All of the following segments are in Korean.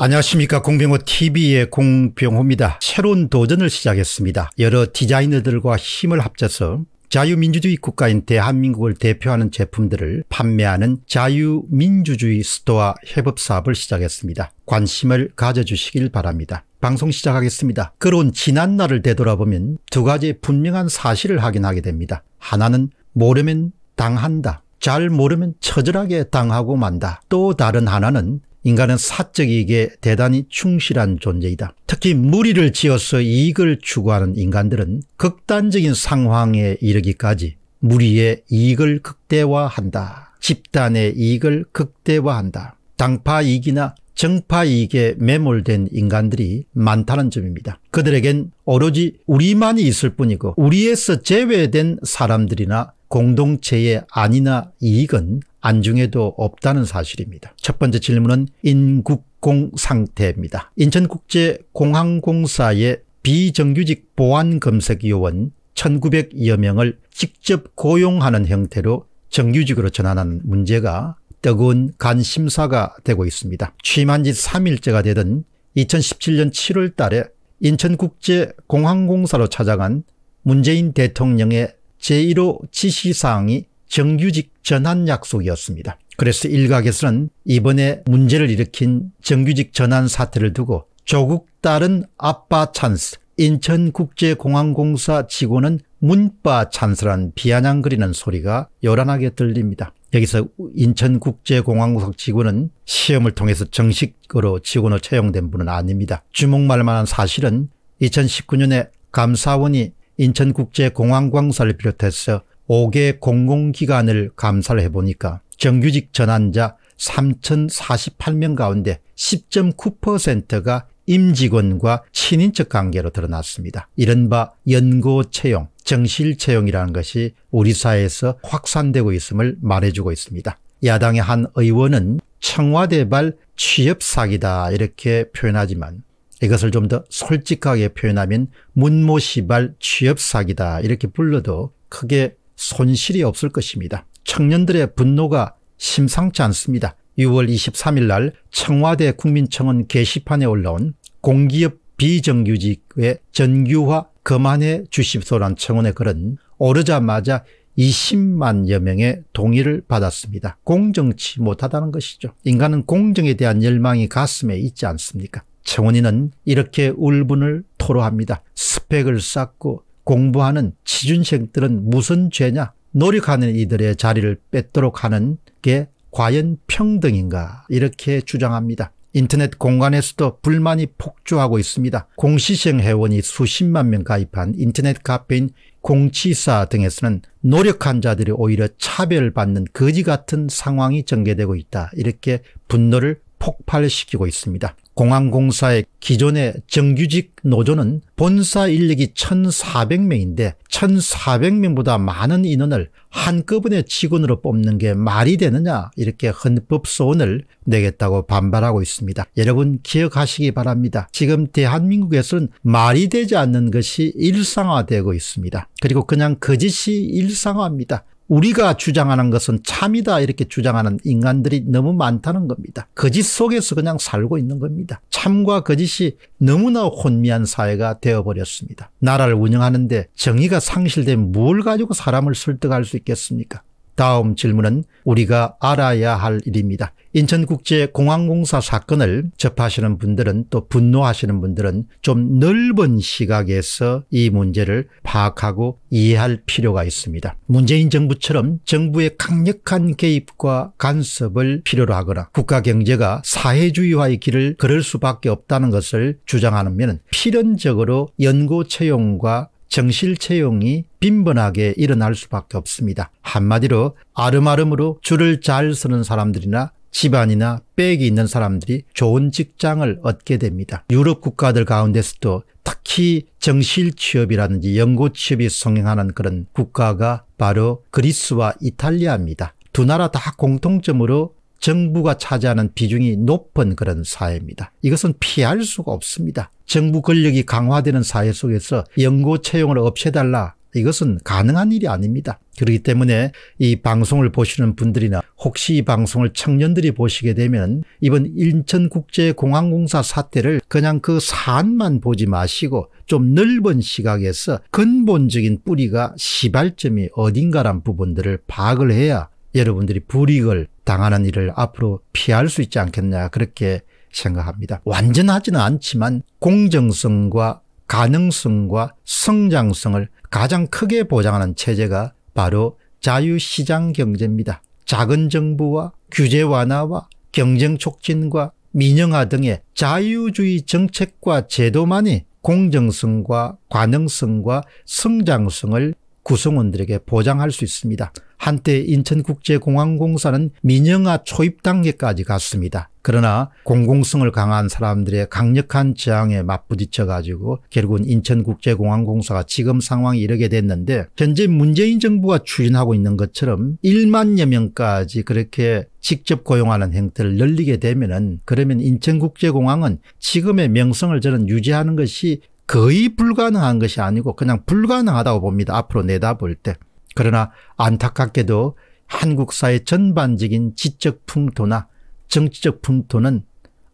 안녕하십니까 공병호 tv의 공병호입니다. 새로운 도전을 시작했습니다. 여러 디자이너들과 힘을 합쳐서 자유민주주의 국가인 대한민국을 대표하는 제품들을 판매하는 자유민주주의 스토어 협업사업을 시작했습니다. 관심을 가져주시길 바랍니다. 방송 시작하겠습니다. 그런 지난 날을 되돌아보면 두 가지 분명한 사실을 확인하게 됩니다. 하나는 모르면 당한다. 잘 모르면 처절하게 당하고 만다. 또 다른 하나는 인간은 사적이기에 대단히 충실한 존재이다. 특히 무리를 지어서 이익을 추구하는 인간들은 극단적인 상황에 이르기까지 무리의 이익을 극대화한다. 집단의 이익을 극대화한다. 당파 이익이나 정파 이익에 매몰된 인간들이 많다는 점입니다. 그들에겐 오로지 우리만이 있을 뿐이고 우리에서 제외된 사람들이나 공동체의 안이나 이익은 안중에도 없다는 사실입니다. 첫 번째 질문은 인국공 상태입니다. 인천국제공항공사의 비정규직 보안검색요원 1900여 명을 직접 고용하는 형태로 정규직으로 전환하는 문제가 뜨거운 관심사가 되고 있습니다. 취임한 지 3일째가 되던 2017년 7월 달에 인천국제공항공사로 찾아간 문재인 대통령의 제1호 지시사항이 정규직 전환 약속이었습니다. 그래서 일각에서는 이번에 문제를 일으킨 정규직 전환 사태를 두고 조국 딸은 아빠 찬스, 인천국제공항공사 직원은 문빠 찬스란 비아냥거리는 소리가 요란하게 들립니다. 여기서 인천국제공항공사 직원은 시험을 통해서 정식으로 직원으로 채용된 분은 아닙니다. 주목말 만한 사실은 2019년에 감사원이 인천국제공항공사를 비롯해서 5개 공공기관을 감사를 해보니까 정규직 전환자 3,048명 가운데 10.9%가 임직원과 친인척 관계로 드러났습니다. 이른바 연고 채용, 정실 채용이라는 것이 우리 사회에서 확산되고 있음을 말해주고 있습니다. 야당의 한 의원은 청와대발 취업 사기다 이렇게 표현하지만 이것을 좀 더 솔직하게 표현하면 문모 시발 취업 사기다 이렇게 불러도 크게 손실이 없을 것입니다. 청년들의 분노가 심상치 않습니다. 6월 23일 날 청와대 국민청원 게시판에 올라온 공기업 비정규직의 전규화 그만해 주십소란 청원의 글은 오르자마자 20만여 명의 동의를 받았습니다. 공정치 못하다는 것이죠. 인간은 공정에 대한 열망이 가슴에 있지 않습니까? 청원인은 이렇게 울분을 토로합니다. 스펙을 쌓고 공부하는 취준생들은 무슨 죄냐 노력하는 이들의 자리를 뺏도록 하는 게 과연 평등인가 이렇게 주장합니다. 인터넷 공간에서도 불만이 폭주하고 있습니다. 공시생 회원이 수십만 명 가입한 인터넷 카페인 공치사 등에서는 노력한 자들이 오히려 차별받는 거지 같은 상황이 전개되고 있다. 이렇게 분노를 폭발시키고 있습니다. 공항공사의 기존의 정규직 노조는 본사 인력이 1,400명인데 1,400명보다 많은 인원을 한꺼번에 직원으로 뽑는 게 말이 되느냐 이렇게 헌법소원을 내겠다고 반발하고 있습니다. 여러분 기억하시기 바랍니다. 지금 대한민국에서는 말이 되지 않는 것이 일상화되고 있습니다. 그리고 그냥 거짓이 일상화입니다. 우리가 주장하는 것은 참이다 이렇게 주장하는 인간들이 너무 많다는 겁니다. 거짓 속에서 그냥 살고 있는 겁니다. 참과 거짓이 너무나 혼미한 사회가 되어버렸습니다. 나라를 운영하는데 정의가 상실된 뭘 가지고 사람을 설득할 수 있겠습니까? 다음 질문은 우리가 알아야 할 일입니다. 인천국제공항공사 사건을 접하시는 분들은 또 분노하시는 분들은 좀 넓은 시각에서 이 문제를 파악하고 이해할 필요가 있습니다. 문재인 정부처럼 정부의 강력한 개입과 간섭을 필요로 하거나 국가 경제가 사회주의화의 길을 걸을 수밖에 없다는 것을 주장하면 필연적으로 연고 채용과 정실채용이 빈번하게 일어날 수밖에 없습니다. 한마디로 아름아름으로 줄을 잘 서는 사람들이나 집안이나 백이 있는 사람들이 좋은 직장을 얻게 됩니다. 유럽 국가들 가운데서도 특히 정실 취업이라든지 연고 취업이 성행하는 그런 국가가 바로 그리스와 이탈리아입니다. 두 나라 다 공통점으로 정부가 차지하는 비중이 높은 그런 사회입니다. 이것은 피할 수가 없습니다. 정부 권력이 강화되는 사회 속에서 연구 채용을 없애달라 이것은 가능한 일이 아닙니다. 그렇기 때문에 이 방송을 보시는 분들이나 혹시 이 방송을 청년들이 보시게 되면 이번 인천국제공항공사 사태를 그냥 그 사안만 보지 마시고 좀 넓은 시각에서 근본적인 뿌리가 시발점이 어딘가란 부분들을 파악을 해야 여러분들이 불이익을 당하는 일을 앞으로 피할 수 있지 않겠냐 그렇게 생각합니다. 완전하지는 않지만 공정성과 가능성과 성장성을 가장 크게 보장하는 체제가 바로 자유시장 경제입니다. 작은 정부와 규제 완화와 경쟁 촉진과 민영화 등의 자유주의 정책과 제도만이 공정성과 관능성과 성장성을 구성원들에게 보장할 수 있습니다. 한때 인천국제공항공사는 민영화 초입 단계까지 갔습니다. 그러나 공공성을 강한 사람들의 강력한 저항에 맞부딪혀 가지고 결국은 인천국제공항공사가 지금 상황이 이르게 됐는데 현재 문재인 정부가 추진하고 있는 것처럼 1만여 명까지 그렇게 직접 고용하는 행태를 늘리게 되면은 그러면 인천국제공항은 지금의 명성을 저는 유지하는 것이 거의 불가능한 것이 아니고 그냥 불가능하다고 봅니다. 앞으로 내다볼 때. 그러나 안타깝게도 한국 사회 전반적인 지적 풍토나 정치적 풍토는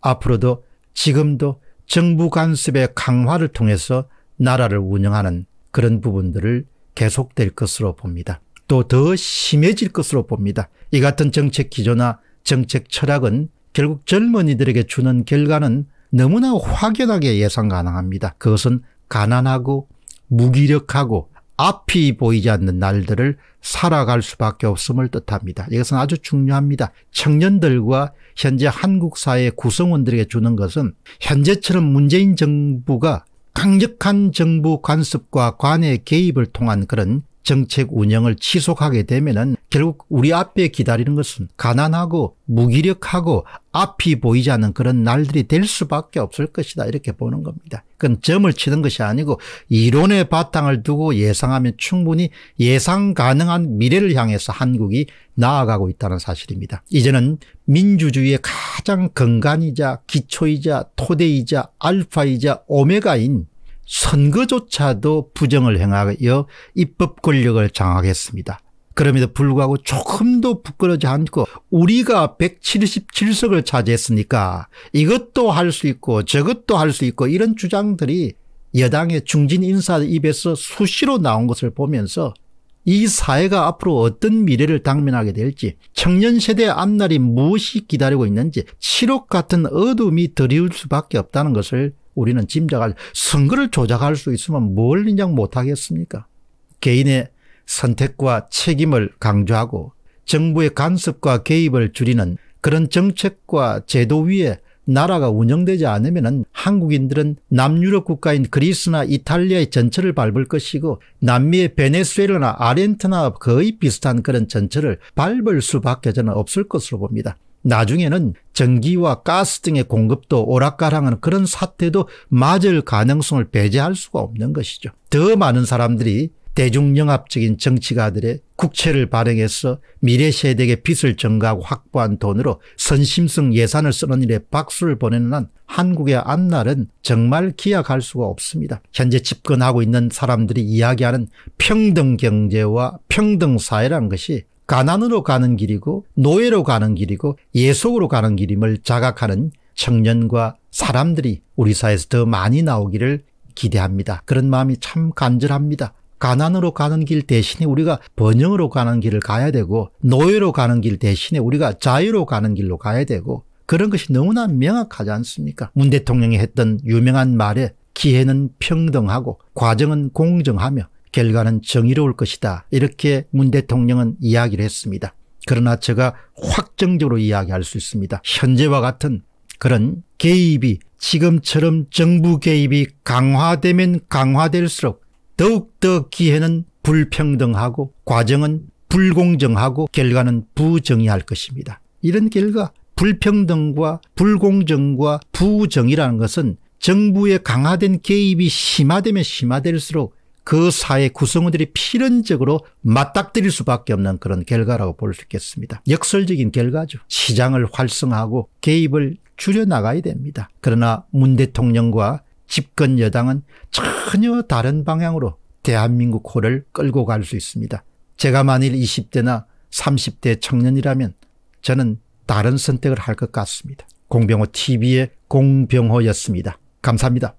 앞으로도 지금도 정부 간섭의 강화를 통해서 나라를 운영하는 그런 부분들을 계속될 것으로 봅니다. 또 더 심해질 것으로 봅니다. 이 같은 정책 기조나 정책 철학은 결국 젊은이들에게 주는 결과는 너무나 확연하게 예상 가능합니다. 그것은 가난하고 무기력하고 앞이 보이지 않는 날들을 살아갈 수밖에 없음을 뜻합니다. 이것은 아주 중요합니다. 청년들과 현재 한국 사회 구성원들에게 주는 것은 현재처럼 문재인 정부가 강력한 정부 간섭과 관의 개입을 통한 그런 정책 운영을 지속하게 되면은 결국 우리 앞에 기다리는 것은 가난하고 무기력하고 앞이 보이지 않는 그런 날들이 될 수밖에 없을 것이다 이렇게 보는 겁니다. 그건 점을 치는 것이 아니고 이론의 바탕을 두고 예상하면 충분히 예상 가능한 미래를 향해서 한국이 나아가고 있다는 사실입니다. 이제는 민주주의의 가장 근간이자 기초이자 토대이자 알파이자 오메가인 선거조차도 부정을 행하여 입법 권력을 장악했습니다. 그럼에도 불구하고 조금도 부끄러지 않고 우리가 177석을 차지했으니까 이것도 할 수 있고 저것도 할 수 있고 이런 주장들이 여당의 중진 인사 입에서 수시로 나온 것을 보면서 이 사회가 앞으로 어떤 미래를 당면하게 될지 청년 세대의 앞날이 무엇이 기다리고 있는지 치욕 같은 어둠이 드리울 수밖에 없다는 것을 우리는 짐작할 선거를 조작할 수 있으면 뭘 인정 못하겠습니까? 개인의 선택과 책임을 강조하고 정부의 간섭과 개입을 줄이는 그런 정책과 제도 위에 나라가 운영되지 않으면 한국인들은 남유럽 국가인 그리스나 이탈리아의 전철을 밟을 것이고 남미의 베네수엘라나 아르헨티나 와 거의 비슷한 그런 전철을 밟을 수밖에 저는 없을 것으로 봅니다. 나중에는 전기와 가스 등의 공급도 오락가락하는 그런 사태도 맞을 가능성을 배제할 수가 없는 것이죠. 더 많은 사람들이 대중영합적인 정치가들의 국채를 발행해서 미래 세대에게 빚을 증가하고 확보한 돈으로 선심성 예산을 쓰는 일에 박수를 보내는 한 한국의 앞날은 정말 기약할 수가 없습니다. 현재 집권하고 있는 사람들이 이야기하는 평등 경제와 평등 사회란 것이 가난으로 가는 길이고 노예로 가는 길이고 예속으로 가는 길임을 자각하는 청년과 사람들이 우리 사회에서 더 많이 나오기를 기대합니다. 그런 마음이 참 간절합니다. 가난으로 가는 길 대신에 우리가 번영으로 가는 길을 가야 되고 노예로 가는 길 대신에 우리가 자유로 가는 길로 가야 되고 그런 것이 너무나 명확하지 않습니까? 문 대통령이 했던 유명한 말에 기회는 평등하고 과정은 공정하며 결과는 정의로울 것이다. 이렇게 문 대통령은 이야기를 했습니다. 그러나 제가 확정적으로 이야기할 수 있습니다. 현재와 같은 그런 개입이 지금처럼 정부 개입이 강화되면 강화될수록 더욱더 기회는 불평등하고 과정은 불공정하고 결과는 부정의할 것입니다. 이런 결과 불평등과 불공정과 부정이라는 것은 정부의 강화된 개입이 심화되면 심화될수록 그 사회 구성원들이 필연적으로 맞닥뜨릴 수밖에 없는 그런 결과라고 볼 수 있겠습니다. 역설적인 결과죠. 시장을 활성화하고 개입을 줄여나가야 됩니다. 그러나 문 대통령과 집권 여당은 전혀 다른 방향으로 대한민국 호를 끌고 갈 수 있습니다. 제가 만일 20대나 30대 청년이라면 저는 다른 선택을 할 것 같습니다. 공병호 TV의 공병호였습니다. 감사합니다.